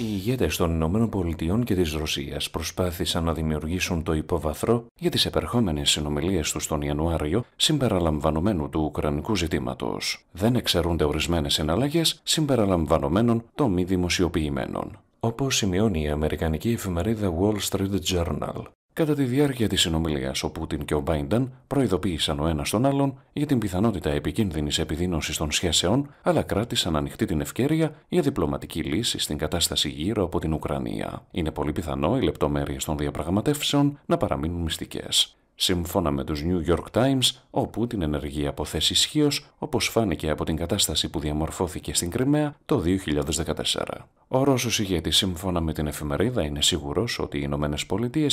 Οι ηγέτες των Πολιτειών και της Ρωσίας προσπάθησαν να δημιουργήσουν το υποβαθρό για τις επερχόμενες συνομιλίες τους τον Ιανουάριο συμπεραλαμβανομένου του Ουκρανικού ζητήματος. Δεν εξαιρούνται ορισμένες συναλλαγές συμπεραλαμβανομένων των μη δημοσιοποιημένων. Όπως σημειώνει η Αμερικανική εφημερίδα Wall Street Journal, κατά τη διάρκεια της συνομιλίας, ο Πούτιν και ο Μπάινταν προειδοποίησαν ο ένας τον άλλον για την πιθανότητα επικίνδυνης επιδείνωσης των σχέσεων, αλλά κράτησαν ανοιχτή την ευκαιρία για διπλωματική λύση στην κατάσταση γύρω από την Ουκρανία. Είναι πολύ πιθανό οι λεπτομέρειες των διαπραγματεύσεων να παραμείνουν μυστικές. Σύμφωνα με τους New York Times, ο Πούτιν ενεργεί από θέση ισχύως, όπως φάνηκε από την κατάσταση που διαμορφώθηκε στην Κρυμαία το 2014. Ο Ρώσος ηγέτης σύμφωνα με την εφημερίδα είναι σιγουρό ότι οι Ηνωμένες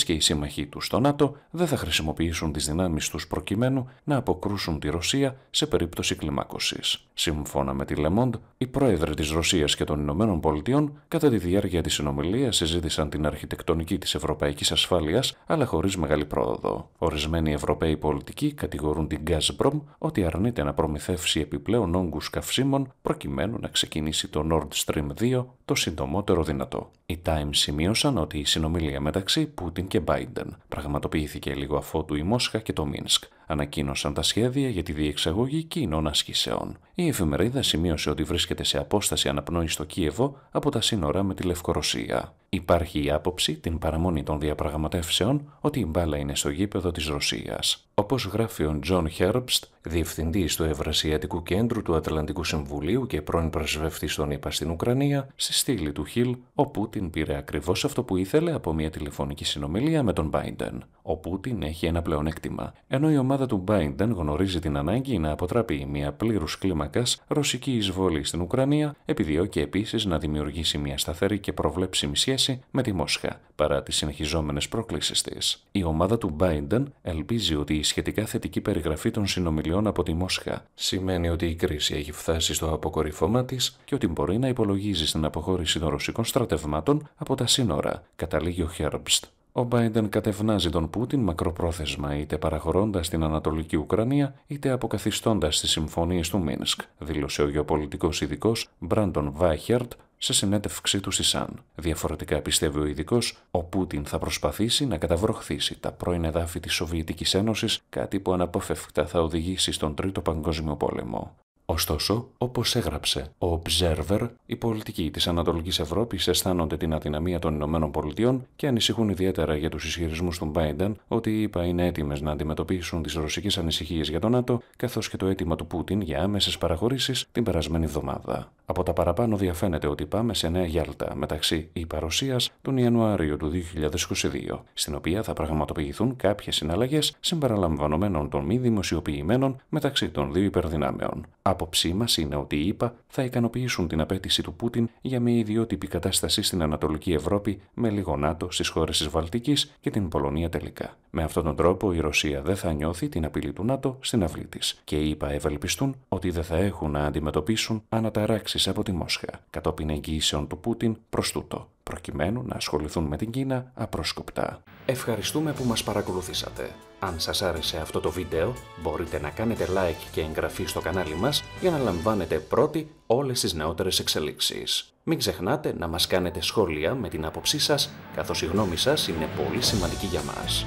και οι σύμμαχοί του στο ΝΑΤΟ δεν θα χρησιμοποιήσουν τις δυνάμεις τους προκειμένου να αποκρούσουν τη Ρωσία σε περίπτωση κλιμάκωσης. Σύμφωνα με τη Λεμόντ, οι πρόεδροι της Ρωσίας και των Ηνωμένων Πολιτείων κατά τη διάρκεια της συνομιλίας συζήτησαν την αρχιτεκτονική της ευρωπαϊκής ασφάλειας αλλά χωρίς μεγάλη πρόοδο. Ορισμένοι Ευρωπαίοι πολιτικοί κατηγορούν την Gazprom ότι αρνείται να προμηθεύσει επιπλέον όγκους καυσίμων προκειμένου να ξεκινήσει το Nord Stream 2 το συντομότερο δυνατό. Οι Times σημείωσαν ότι η συνομιλία μεταξύ Πούτιν και Biden πραγματοποιήθηκε λίγο αφότου η Μόσχα και το Μίνσκ. Ανακοίνωσαν τα σχέδια για τη διεξαγωγή κοινών ασκήσεων. Η εφημερίδα σημείωσε ότι βρίσκεται σε απόσταση αναπνοή στο Κίεβο από τα σύνορα με τη Λευκορωσία. Υπάρχει η άποψη, την παραμονή των διαπραγματεύσεων, ότι η μπάλα είναι στο γήπεδο της Ρωσίας. Όπως γράφει ο Τζον Χέρμπστ, διευθυντής του Ευρασιατικού Κέντρου του Ατλαντικού Συμβουλίου και πρώην πρεσβευτή των ΗΠΑ στην Ουκρανία, στη στήλη του Χιλ, ο Πούτιν πήρε ακριβώς αυτό που ήθελε από μια τηλεφωνική συνομιλία με τον Biden. Ο Πούτιν έχει ένα πλεονέκτημα, ενώ η ομάδα του Biden γνωρίζει την ανάγκη να αποτραπεί μια πλήρους κλίμακας ρωσική εισβολή στην Ουκρανία, επιδιώκει επίσης να δημιουργήσει μια σταθερή και προβλέψιμη σχέση με τη Μόσχα, παρά τις συνεχιζόμενες προκλήσεις της. Η ομάδα του Biden ελπίζει ότι η σχετικά θετική περιγραφή των συνομιλιών από τη Μόσχα σημαίνει ότι η κρίση έχει φτάσει στο αποκορυφώμα της και ότι μπορεί να υπολογίζει στην αποχώρηση των ρωσικών στρατευμάτων από τα σύνορα, καταλήγει ο Χέρμπστ. Ο Μπάιντεν κατευνάζει τον Πούτιν μακροπρόθεσμα είτε παραχωρώντας την Ανατολική Ουκρανία είτε αποκαθιστώντας τις συμφωνίες του Μίνσκ, δήλωσε ο γεωπολιτικός ειδικός Μπράντον Βάιχερτ σε συνέντευξή του στη ΣΑΝ. Διαφορετικά, πιστεύει ο ειδικός, ο Πούτιν θα προσπαθήσει να καταβροχθήσει τα πρώην εδάφη της Σοβιετικής Ένωσης, κάτι που αναπόφευκτα θα οδηγήσει στον Τρίτο Παγκόσμιο Πόλεμο. Ωστόσο, όπως έγραψε ο Observer, οι πολιτικοί της Ανατολικής Ευρώπης αισθάνονται την αδυναμία των Ηνωμένων Πολιτειών και ανησυχούν ιδιαίτερα για τους ισχυρισμούς του Biden ότι οι ΗΠΑ είναι έτοιμες να αντιμετωπίσουν τις ρωσικές ανησυχίες για τον ΝΑΤΟ, καθώς και το αίτημα του Πούτιν για άμεσες παραχωρήσεις την περασμένη εβδομάδα. Από τα παραπάνω διαφαίνεται ότι πάμε σε Νέα Γιάλτα μεταξύ η παρουσίας τον Ιανουάριο του 2022, στην οποία θα πραγματοποιηθούν κάποιες συναλλαγές συμπεριλαμβανομένων των μη δημοσιοποιημένων μεταξύ των δύο υπερδυνάμεων. Άποψή μας είναι ότι οι ΗΠΑ θα ικανοποιήσουν την απέτηση του Πούτιν για μια ιδιότυπη κατάσταση στην Ανατολική Ευρώπη με λίγο ΝΑΤΟ στις χώρες της Βαλτικής και την Πολωνία τελικά. Με αυτόν τον τρόπο η Ρωσία δεν θα νιώθει την απειλή του ΝΑΤΟ στην αυλή της και οι ΗΠΑ ευελπιστούν ότι δεν θα έχουν να αντιμετωπίσουν αναταράξεις διατάξει από τη Μόσχα, κατόπιν εγγυήσεων του Πούτιν προς τούτο, προκειμένου να ασχοληθούν με την Κίνα απρόσκοπτα. Ευχαριστούμε που μας παρακολουθήσατε. Αν σας άρεσε αυτό το βίντεο, μπορείτε να κάνετε like και εγγραφή στο κανάλι μας για να λαμβάνετε πρώτοι όλες τις νεότερες εξελίξεις. Μην ξεχνάτε να μας κάνετε σχόλια με την άποψή σας, καθώς η γνώμη σας είναι πολύ σημαντική για μας.